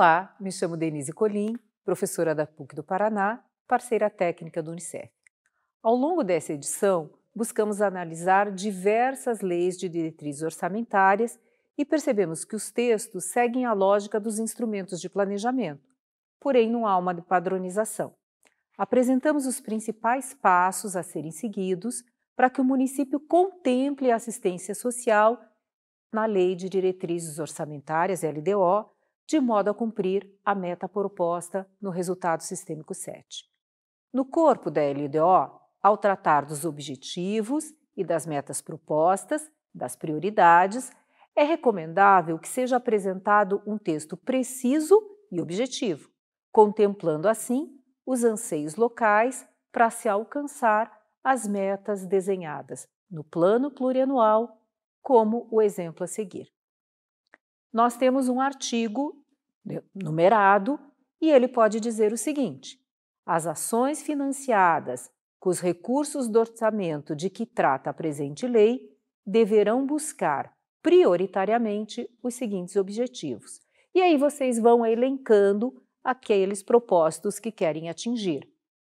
Olá, me chamo Denise Colim, professora da PUC do Paraná, parceira técnica do Unicef. Ao longo dessa edição, buscamos analisar diversas leis de diretrizes orçamentárias e percebemos que os textos seguem a lógica dos instrumentos de planejamento, porém não há uma padronização. Apresentamos os principais passos a serem seguidos para que o município contemple a assistência social na Lei de Diretrizes Orçamentárias, LDO, de modo a cumprir a meta proposta no resultado sistêmico 7. No corpo da LDO, ao tratar dos objetivos e das metas propostas, das prioridades, é recomendável que seja apresentado um texto preciso e objetivo, contemplando assim os anseios locais para se alcançar as metas desenhadas no plano plurianual, como o exemplo a seguir. Nós temos um artigo né, numerado, e ele pode dizer o seguinte: as ações financiadas com os recursos do orçamento de que trata a presente lei deverão buscar prioritariamente os seguintes objetivos. E aí vocês vão elencando aqueles propósitos que querem atingir,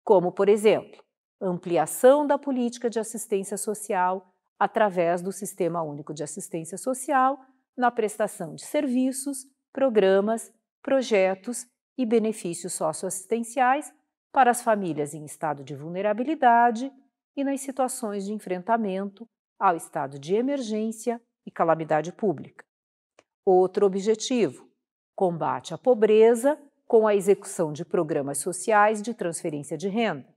como, por exemplo, ampliação da política de assistência social através do Sistema Único de Assistência Social, na prestação de serviços, programas, projetos e benefícios socioassistenciais para as famílias em estado de vulnerabilidade e nas situações de enfrentamento ao estado de emergência e calamidade pública. Outro objetivo: combate à pobreza com a execução de programas sociais de transferência de renda.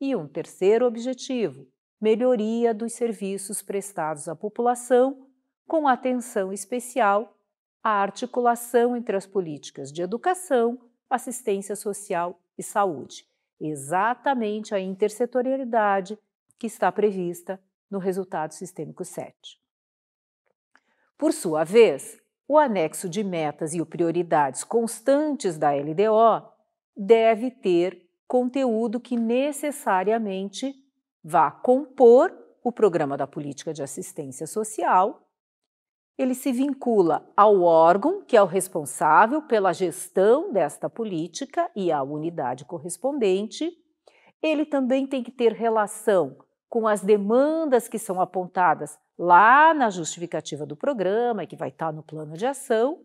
E um terceiro objetivo: melhoria dos serviços prestados à população, com atenção especial a articulação entre as políticas de educação, assistência social e saúde, exatamente a intersetorialidade que está prevista no resultado sistêmico 7. Por sua vez, o anexo de metas e prioridades constantes da LDO deve ter conteúdo que necessariamente vá compor o programa da política de assistência social ele se vincula ao órgão que é o responsável pela gestão desta política e à unidade correspondente. Ele também tem que ter relação com as demandas que são apontadas lá na justificativa do programa, que vai estar no plano de ação,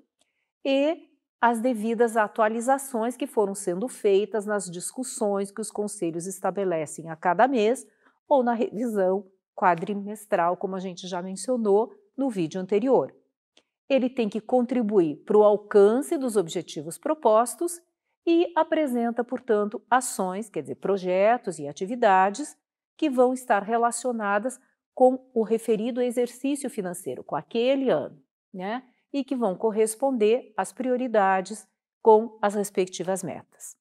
e as devidas atualizações que foram sendo feitas nas discussões que os conselhos estabelecem a cada mês ou na revisão quadrimestral, como a gente já mencionou, no vídeo anterior. Ele tem que contribuir para o alcance dos objetivos propostos e apresenta, portanto, ações, quer dizer, projetos e atividades que vão estar relacionadas com o referido exercício financeiro, com aquele ano, né? E que vão corresponder às prioridades com as respectivas metas.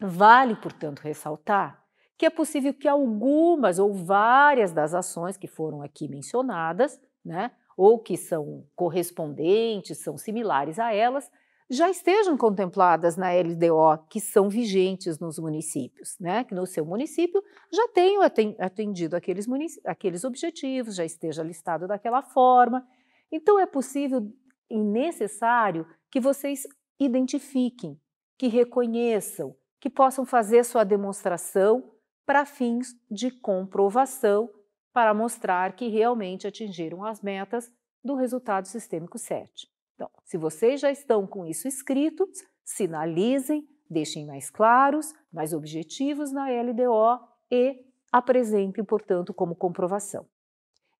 Vale, portanto, ressaltar que é possível que algumas ou várias das ações que foram aqui mencionadas, né, ou que são correspondentes, são similares a elas, já estejam contempladas na LDO que são vigentes nos municípios, né? que no seu município já tenham atendido aqueles, aqueles objetivos, já esteja listado daquela forma. Então, é possível e necessário que vocês identifiquem, que reconheçam, que possam fazer sua demonstração para fins de comprovação, para mostrar que realmente atingiram as metas do resultado sistêmico 7. Então, se vocês já estão com isso escrito, sinalizem, deixem mais claros, mais objetivos na LDO e apresentem, portanto, como comprovação.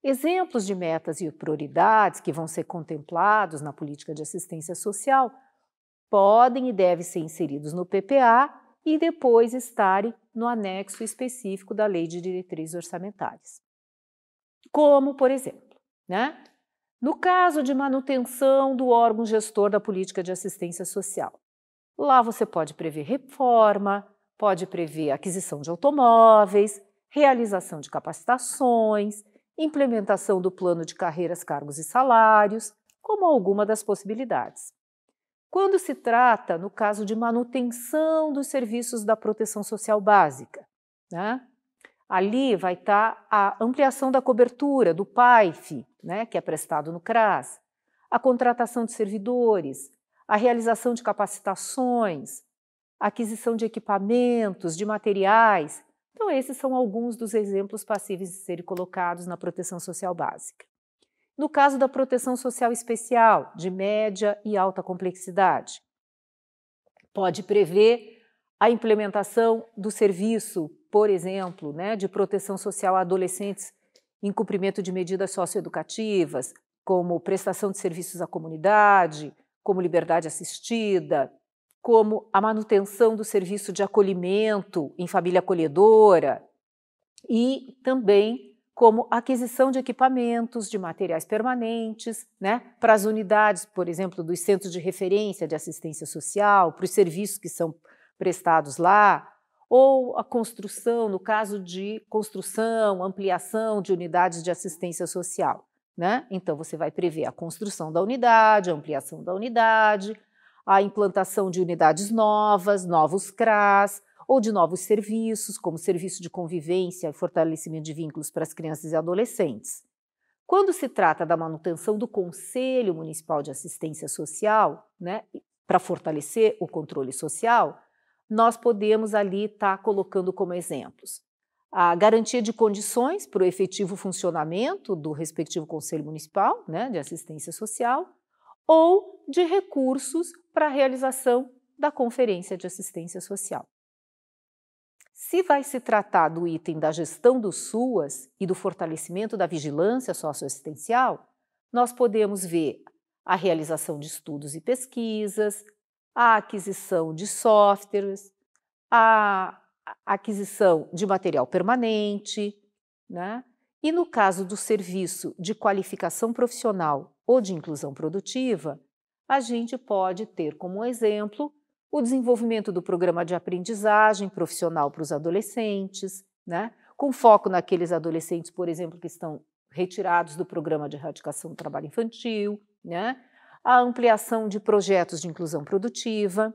Exemplos de metas e prioridades que vão ser contemplados na política de assistência social podem e devem ser inseridos no PPA e depois estarem no anexo específico da Lei de Diretrizes Orçamentárias. Como, por exemplo, né? no caso de manutenção do órgão gestor da política de assistência social. Lá você pode prever reforma, pode prever aquisição de automóveis, realização de capacitações, implementação do plano de carreiras, cargos e salários, como alguma das possibilidades quando se trata, no caso de manutenção dos serviços da proteção social básica. Né? Ali vai estar tá a ampliação da cobertura do PAIF, né, que é prestado no CRAS, a contratação de servidores, a realização de capacitações, a aquisição de equipamentos, de materiais. Então, esses são alguns dos exemplos passíveis de serem colocados na proteção social básica no caso da proteção social especial, de média e alta complexidade. Pode prever a implementação do serviço, por exemplo, né, de proteção social a adolescentes em cumprimento de medidas socioeducativas, como prestação de serviços à comunidade, como liberdade assistida, como a manutenção do serviço de acolhimento em família acolhedora e também como aquisição de equipamentos, de materiais permanentes, né, para as unidades, por exemplo, dos centros de referência de assistência social, para os serviços que são prestados lá, ou a construção, no caso de construção, ampliação de unidades de assistência social. Né? Então, você vai prever a construção da unidade, a ampliação da unidade, a implantação de unidades novas, novos CRAS, ou de novos serviços, como serviço de convivência e fortalecimento de vínculos para as crianças e adolescentes. Quando se trata da manutenção do Conselho Municipal de Assistência Social, né, para fortalecer o controle social, nós podemos ali estar tá colocando como exemplos a garantia de condições para o efetivo funcionamento do respectivo Conselho Municipal né, de Assistência Social ou de recursos para a realização da Conferência de Assistência Social. Se vai se tratar do item da gestão dos SUAS e do fortalecimento da vigilância socioassistencial, nós podemos ver a realização de estudos e pesquisas, a aquisição de softwares, a aquisição de material permanente, né? E no caso do serviço de qualificação profissional ou de inclusão produtiva, a gente pode ter como exemplo o desenvolvimento do programa de aprendizagem profissional para os adolescentes, né? com foco naqueles adolescentes, por exemplo, que estão retirados do programa de erradicação do trabalho infantil, né? a ampliação de projetos de inclusão produtiva.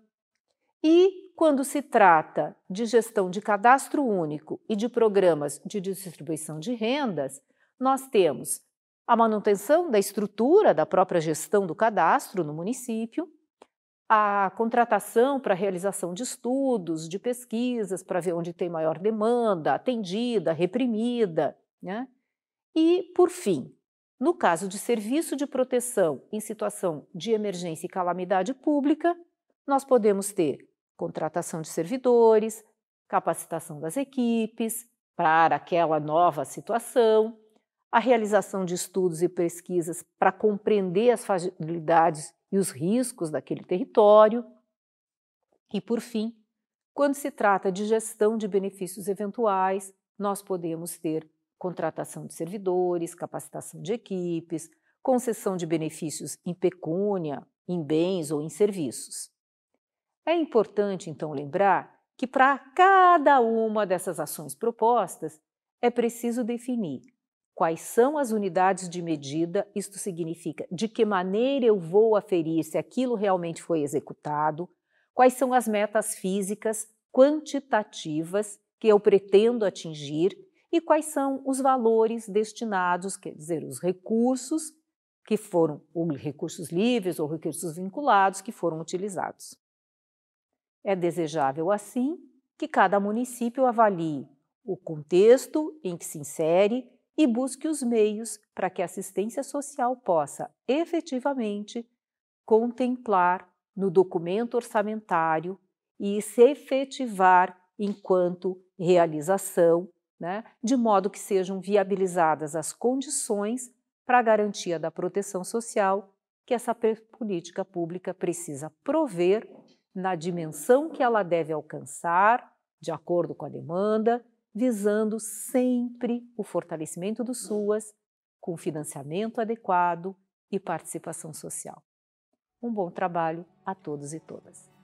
E quando se trata de gestão de cadastro único e de programas de distribuição de rendas, nós temos a manutenção da estrutura da própria gestão do cadastro no município, a contratação para realização de estudos, de pesquisas, para ver onde tem maior demanda, atendida, reprimida. Né? E, por fim, no caso de serviço de proteção em situação de emergência e calamidade pública, nós podemos ter contratação de servidores, capacitação das equipes para aquela nova situação, a realização de estudos e pesquisas para compreender as fragilidades e os riscos daquele território. E, por fim, quando se trata de gestão de benefícios eventuais, nós podemos ter contratação de servidores, capacitação de equipes, concessão de benefícios em pecúnia, em bens ou em serviços. É importante, então, lembrar que para cada uma dessas ações propostas é preciso definir Quais são as unidades de medida? Isto significa de que maneira eu vou aferir se aquilo realmente foi executado? Quais são as metas físicas quantitativas que eu pretendo atingir? E quais são os valores destinados, quer dizer, os recursos que foram, ou recursos livres ou recursos vinculados que foram utilizados? É desejável, assim, que cada município avalie o contexto em que se insere, e busque os meios para que a assistência social possa efetivamente contemplar no documento orçamentário e se efetivar enquanto realização, né, de modo que sejam viabilizadas as condições para a garantia da proteção social que essa política pública precisa prover na dimensão que ela deve alcançar, de acordo com a demanda, visando sempre o fortalecimento dos SUAS, com financiamento adequado e participação social. Um bom trabalho a todos e todas.